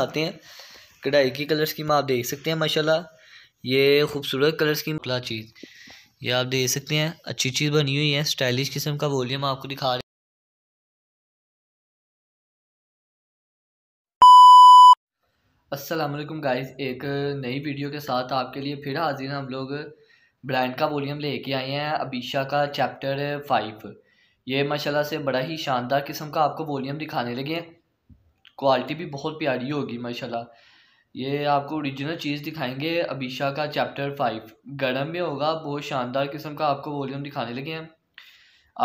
आते हैं कढ़ाई की कलर स्कीम आप देख सकते हैं माशाल्लाह ये खूबसूरत कलर स्कीम खुला चीज़ ये आप देख सकते हैं अच्छी चीज़ बनी हुई है स्टाइलिश किस्म का वॉल्यूम आपको दिखा रहे असलम गाइज एक नई वीडियो के साथ आपके लिए फिर हाजिर हम लोग ब्रांड का वॉल्यूम लेके आए हैं अबीशा का चैप्टर फाइव ये माशाल्लाह से बड़ा ही शानदार किस्म का आपको वॉल्यूम दिखाने लगे हैं क्वालिटी भी बहुत प्यारी होगी माशाल्लाह ये आपको ओरिजिनल चीज़ दिखाएंगे अबीशा का चैप्टर फाइव गर्म में होगा बहुत शानदार किस्म का आपको वॉल्यूम दिखाने लगे हैं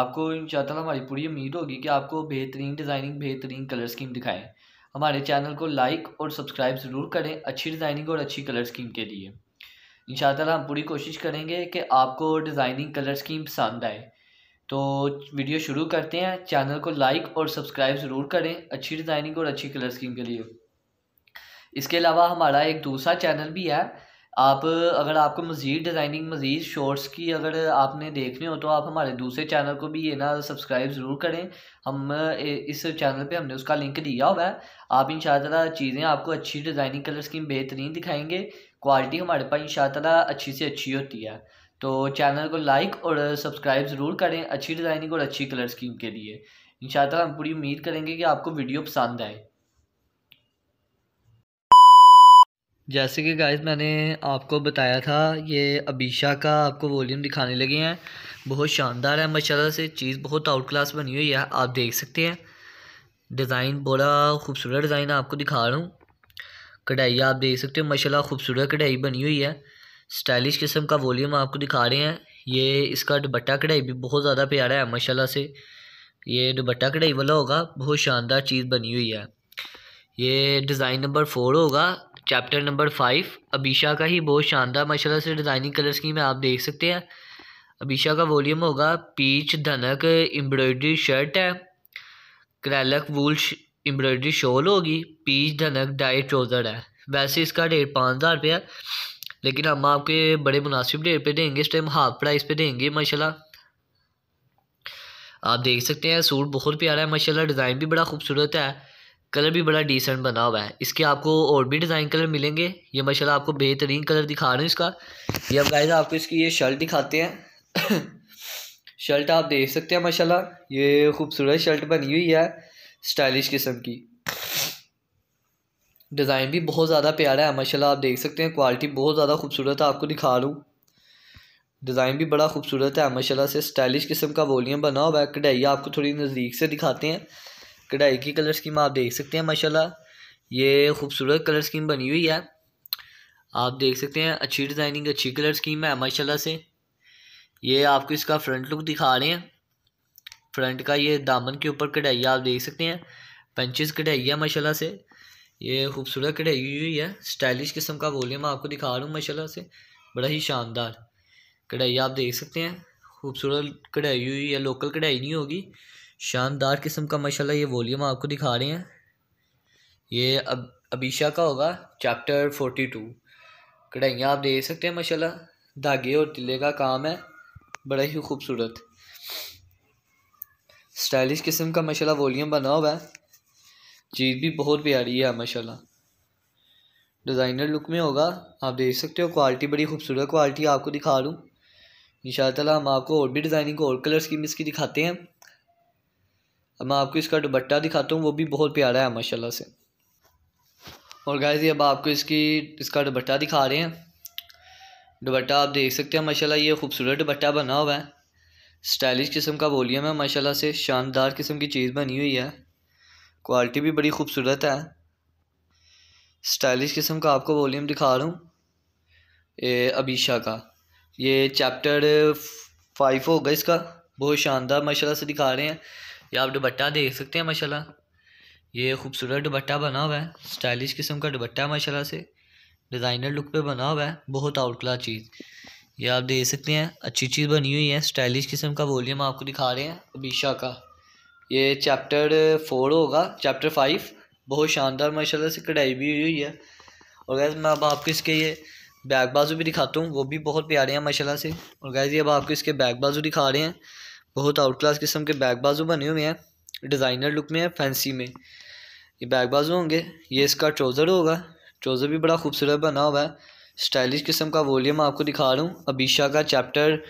आपको इन हमारी पूरी उम्मीद होगी कि आपको बेहतरीन डिज़ाइनिंग बेहतरीन कलर स्कीम दिखाएँ हमारे चैनल को लाइक और सब्सक्राइब ज़रूर करें अच्छी डिज़ाइनिंग और अच्छी कलर स्कीम के लिए इन हम पूरी कोशिश करेंगे कि आपको डिज़ाइनिंग कलर स्कीम पसंद आए तो वीडियो शुरू करते हैं चैनल को लाइक और सब्सक्राइब ज़रूर करें अच्छी डिज़ाइनिंग और अच्छी कलर स्कीम के लिए इसके अलावा हमारा एक दूसरा चैनल भी है आप अगर आपको मज़ीद डिज़ाइनिंग मज़ीद शॉर्ट्स की अगर आपने देखने हो तो आप हमारे दूसरे चैनल को भी ये ना सब्सक्राइब ज़रूर करें हम इस चैनल पे हमने उसका लिंक दिया हुआ है आप इन चीज़ें आपको अच्छी डिज़ाइनिंग कलर स्कीम बेहतरीन दिखाएंगे क्वालिटी हमारे पास इन अच्छी से अच्छी होती है तो चैनल को लाइक और सब्सक्राइब ज़रूर करें अच्छी डिज़ाइनिंग और अच्छी कलर स्कीम के लिए इन हम पूरी उम्मीद करेंगे कि आपको वीडियो पसंद आए जैसे कि गाइस मैंने आपको बताया था ये अबीशा का आपको वॉल्यूम दिखाने लगे हैं बहुत शानदार है माशाला से चीज़ बहुत आउट क्लास बनी हुई है आप देख सकते हैं डिज़ाइन बड़ा खूबसूरत डिज़ाइन आपको दिखा रहा हूँ कढ़ाई आप देख सकते हो माशाला खूबसूरत कढ़ाई बनी हुई है स्टाइलिश किस्म का वॉल्यूम आपको दिखा रहे हैं ये इसका दुबट्टा कढ़ाई भी बहुत ज़्यादा प्यारा है माशाल्लाह से ये दुबट्टा कढ़ाई वाला होगा बहुत शानदार चीज़ बनी हुई है ये डिज़ाइन नंबर फोर होगा चैप्टर नंबर फाइव अबीशा का ही बहुत शानदार माशाल्लाह से डिज़ाइनिंग कलर स्कीम है आप देख सकते हैं अबीशा का वॉल्यूम होगा पीच धनक एम्ब्रॉयडरी शर्ट है क्रैलक वूल एम्ब्रॉयडरी शॉल होगी पीच धनक डाई ट्रोज़र है वैसे इसका रेट पाँच हज़ार रुपया लेकिन हम आपके बड़े मुनासिब रेट पे देंगे इस टाइम हाफ प्राइस पे देंगे माशाल्लाह आप देख सकते हैं सूट बहुत प्यारा है माशाल्लाह डिज़ाइन भी बड़ा खूबसूरत है कलर भी बड़ा डिसेंट बना हुआ है इसके आपको और भी डिज़ाइन कलर मिलेंगे ये माशाल्लाह आपको बेहतरीन कलर दिखा रहे हैं इसका ये अब गाइज आपको इसकी ये शर्ट दिखाते हैं शर्ट आप देख सकते हैं माशाल्लाह ये खूबसूरत शर्ट बनी हुई है स्टाइलिश किस्म की डिज़ाइन भी बहुत ज़्यादा प्यारा है माशाल्लाह आप देख सकते हैं क्वालिटी बहुत ज़्यादा खूबसूरत है आपको दिखा रहा हूँ डिज़ाइन भी बड़ा खूबसूरत है माशाल्लाह से स्टाइलिश किस्म का वॉल्यूम बना हुआ है कढ़ाई आपको थोड़ी नज़दीक से दिखाते हैं कढ़ाई की कलर स्कीम आप देख सकते हैं माशाल्लाह ये खूबसूरत कलर स्कीम बनी हुई है आप देख सकते हैं अच्छी डिज़ाइनिंग अच्छी कलर स्कीम है माशाल्लाह से ये आपको इसका फ्रंट लुक दिखा रहे हैं फ्रंट का ये दामन के ऊपर कढ़ाई आप देख सकते हैं पंचज़ कढ़ाई है माशाल्लाह से ये खूबसूरत कढ़ाई हुई है स्टाइलिश किस्म का वॉल्यूम आपको दिखा रहा हूँ माशाल्लाह से बड़ा ही शानदार कढ़ाई आप देख सकते हैं खूबसूरत कढ़ाई हुई है लोकल कढ़ाई नहीं होगी शानदार किस्म का माशाल्लाह ये वॉल्यूम आपको दिखा रहे हैं ये अब अबीशा का होगा चैप्टर फोर्टी टू कढ़ाइयाँ आप देख सकते हैं माशाल्लाह धागे और तिले का काम है बड़ा ही खूबसूरत स्टाइलिश किस्म का माशाल्लाह वॉल्यूम बना हुआ है चीज़ भी बहुत प्यारी है माशाल्लाह डिज़ाइनर लुक में होगा आप देख सकते हो क्वालिटी बड़ी खूबसूरत क्वालिटी आपको दिखा रहा हूँ इन शाला हम आपको और भी डिज़ाइनिंग और कलर स्कीम इसकी दिखाते हैं अब मैं आपको इसका दुबट्टा दिखाता हूँ वो भी बहुत प्यारा है माशाल्लाह से और गाइज अब आपको इसकी इसका दुबट्टा दिखा रहे हैं दुबट्टा आप देख सकते हैं माशा ये खूबसूरत दुबट्टा बना हुआ है स्टाइलिश किस्म का वॉल्यूम है माशाला से शानदार किस्म की चीज़ बनी हुई है क्वालिटी भी बड़ी खूबसूरत है स्टाइलिश किस्म का आपको वॉल्यूम दिखा रहा हूँ ये अबीशा का ये चैप्टर फाइव होगा इसका बहुत शानदार माशाल्लाह से दिखा रहे हैं ये आप दुपट्टा देख सकते हैं माशाल्लाह ये खूबसूरत दुबट्टा बना हुआ है स्टाइलिश किस्म का दुबट्टा है माशाल्लाह से डिज़ाइनर लुक पे बना हुआ है बहुत क्लास चीज़ ये आप देख सकते हैं अच्छी चीज़ बनी हुई है स्टाइलिश किस्म का वॉल्यूम आपको दिखा रहे हैं अबीशा का ये चैप्टर फोर होगा चैप्टर फाइव बहुत शानदार माशाल्लाह से कढ़ाई भी हुई हुई है और गैस मैं अब आपको इसके ये बैग बाजू भी दिखाता हूँ वो भी बहुत प्यारे हैं माशाला से और गैस ये अब आपको इसके बैग बाजू दिखा रहे हैं बहुत आउट क्लास किस्म के बैग बाजू बने हुए हैं डिज़ाइनर लुक में है फैंसी में ये बैग बाजू होंगे ये इसका ट्रोज़र होगा ट्रोज़र भी बड़ा खूबसूरत बना हुआ है स्टाइलिश किस्म का वॉल्यूम आपको दिखा रहा हूँ अबीशा का चैप्टर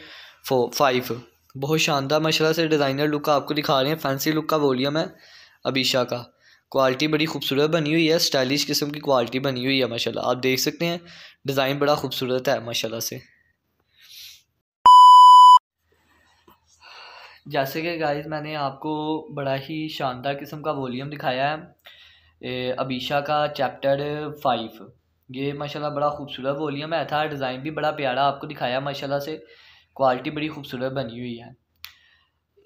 फो फाइव बहुत शानदार माशा से डिज़ाइनर लुक का आपको दिखा रहे हैं फैंसी लुक का वॉल्यूम है अबीशा का क्वालिटी बड़ी खूबसूरत बनी हुई है स्टाइलिश किस्म की क्वालिटी बनी हुई है माशाल्लाह आप देख सकते हैं डिज़ाइन बड़ा खूबसूरत है माशाल्लाह से जैसे कि गाइस मैंने आपको बड़ा ही शानदार किस्म का वॉल्यूम दिखाया है अबीशा का चैप्टर फाइव ये माशाल्लाह बड़ा खूबसूरत वॉल्यूम है था डिज़ाइन भी बड़ा प्यारा आपको दिखाया माशाल्लाह से क्वालिटी बड़ी खूबसूरत बनी हुई है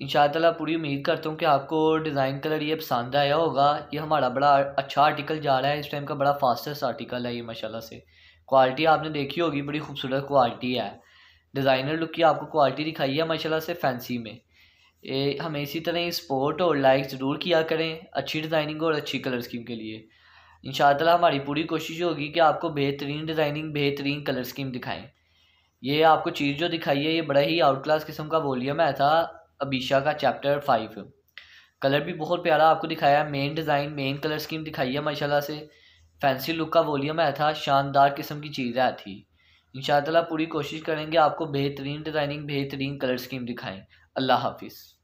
इन पूरी उम्मीद करता हूँ कि आपको डिज़ाइन कलर ये पसंद आया होगा ये हमारा बड़ा अच्छा आर्टिकल जा रहा है इस टाइम का बड़ा फास्टेस्ट आर्टिकल है ये माशाला से क्वालिटी आपने देखी होगी बड़ी खूबसूरत क्वालिटी है डिज़ाइनर लुक की आपको क्वालिटी दिखाई है माशाला से फैंसी में ए, हमें इसी तरह ही सपोर्ट और लाइक ज़रूर किया करें अच्छी डिज़ाइनिंग और अच्छी कलर स्कीम के लिए इन हमारी पूरी कोशिश होगी कि आपको बेहतरीन डिज़ाइनिंग बेहतरीन कलर स्कीम दिखाएँ ये आपको चीज़ जो दिखाई है ये बड़ा ही आउट क्लास किस्म का वॉल्यूम आया था अबीशा का चैप्टर फाइव कलर भी बहुत प्यारा आपको दिखाया है main design main colour scheme दिखाई है माशाल्लाह से फैंसी लुक का वॉल्यूम आया था शानदार किस्म की चीज़ है थी इन पूरी कोशिश करेंगे आपको बेहतरीन डिज़ाइनिंग बेहतरीन कलर स्कीम दिखाएँ अल्लाह हाफिज़